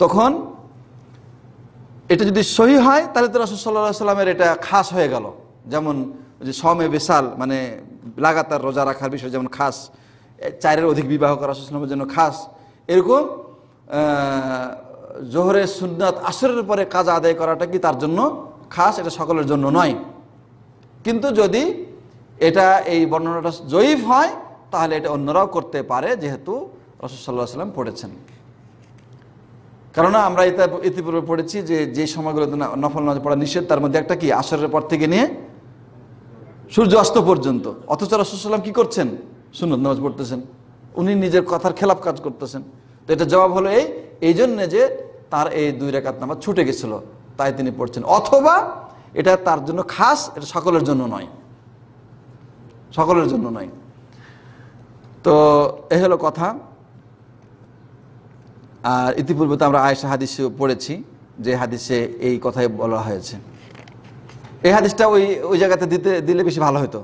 তখন এটা যদি সহি হয় তাহলে তো রসদ সাল্লাহ সাল্লামের এটা খাস হয়ে গেল যেমন যে সমে বিশাল মানে লাগাতার রোজা রাখার বিষয় যেমন খাস চারের অধিক বিবাহ করা রসুলামের জন্য খাস এরকম জোহরের সুন্নাত আসরের পরে কাজ আদায় করাটা কি তার জন্য খাস এটা সকলের জন্য নয় কিন্তু যদি এটা এই বর্ণনাটা জয়ীফ হয় তাহলে এটা অন্যরাও করতে পারে যেহেতু রসদ সাল্লাহ সাল্লাম পড়েছেন কেননা আমরা এটা ইতিপূর্বে পড়েছি যে যে সময়গুলোতে নফল নামাজ পড়া নিষেধ তার মধ্যে একটা কি আসরের পর থেকে নিয়ে সূর্য অস্ত পর্যন্ত অথচ রসুলাম কি করছেন সুনত নামাজ পড়তেছেন উনি নিজের কথার খেলাপ কাজ করতেছেন তো এটা জবাব হলো এই এই জন্যে যে তার এই দুই রেখাত নামাজ ছুটে গেছিল তাই তিনি পড়ছেন অথবা এটা তার জন্য খাস এটা সকলের জন্য নয় সকলের জন্য নয় তো এ হলো কথা আর ইতিপূর্বে তো আমরা আয়েশা হাদিস পড়েছি যে হাদিসে এই কথাই বলা হয়েছে এই হাদিসটা ওই ওই জায়গাতে দিতে দিলে বেশি ভালো হতো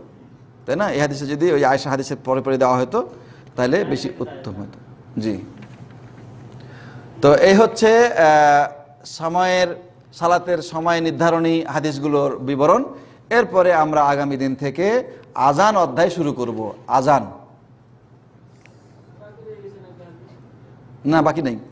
তাই না এই হাদিসে যদি ওই আয়েশা হাদিসের পরে পরে দেওয়া হতো তাহলে বেশি উত্তম হতো জি তো এই হচ্ছে সময়ের সালাতের সময় নির্ধারণী হাদিসগুলোর বিবরণ এরপরে আমরা আগামী দিন থেকে আজান অধ্যায় শুরু করব আজান না বাকি নেই